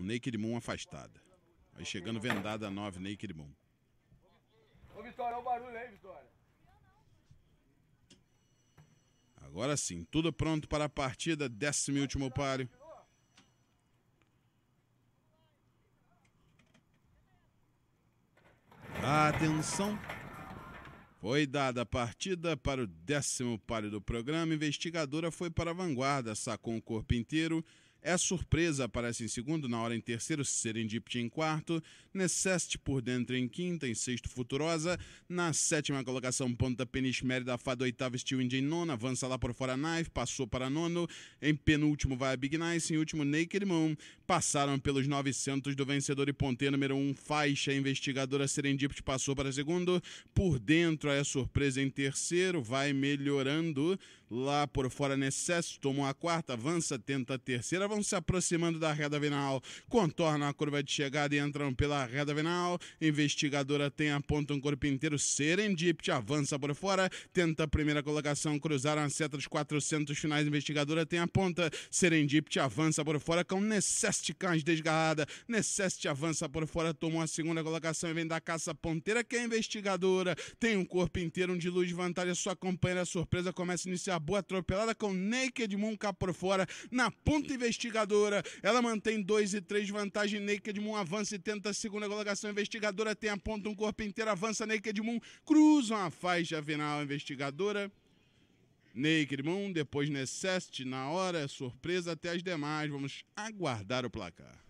O Naked Moon afastada. Aí chegando vendada a 9, Naked Moon. Ô, Vitória, olha o barulho aí, Vitória. Agora sim, tudo pronto para a partida. Décimo e último páreo. Atenção. Foi dada a partida para o décimo páreo do programa. Investigadora foi para a vanguarda, sacou o corpo inteiro é Surpresa aparece em segundo, Na Hora em terceiro, Serendipity em quarto, Necessity por dentro em quinta, em sexto, Futurosa. Na sétima colocação, Ponta Peniche Mérida Fada, oitavo Steel India em nona, avança lá por fora Knife, passou para nono, em penúltimo vai a Big Nice, em último Naked Moon. Passaram pelos 900 do vencedor e ponteiro número um, Faixa Investigadora Serendipity passou para segundo, por dentro é Surpresa em terceiro, vai melhorando Lá por fora, Necesso tomou a quarta, avança, tenta a terceira, vão se aproximando da reta venal, contorna a curva de chegada e entram pela reta venal. Investigadora tem, ponta um corpo inteiro, serendipte, avança por fora, tenta a primeira colocação, cruzaram a seta dos 400 finais. Investigadora tem, ponta serendipte, avança por fora, com Necessity Cães desgarrada, Necessity avança por fora, tomou a segunda colocação e vem da caça ponteira, que é investigadora, tem um corpo inteiro, um de luz de vantagem, sua companheira surpresa começa a iniciar acabou atropelada com Naked Moon cá por fora na ponta investigadora. Ela mantém 2 e 3 de vantagem. Naked Moon avança e tenta a segunda colocação. Investigadora tem a ponta, um corpo inteiro. Avança Naked Moon, cruza a faixa final. Investigadora. Naked Moon, depois Necessity, na hora, surpresa até as demais. Vamos aguardar o placar.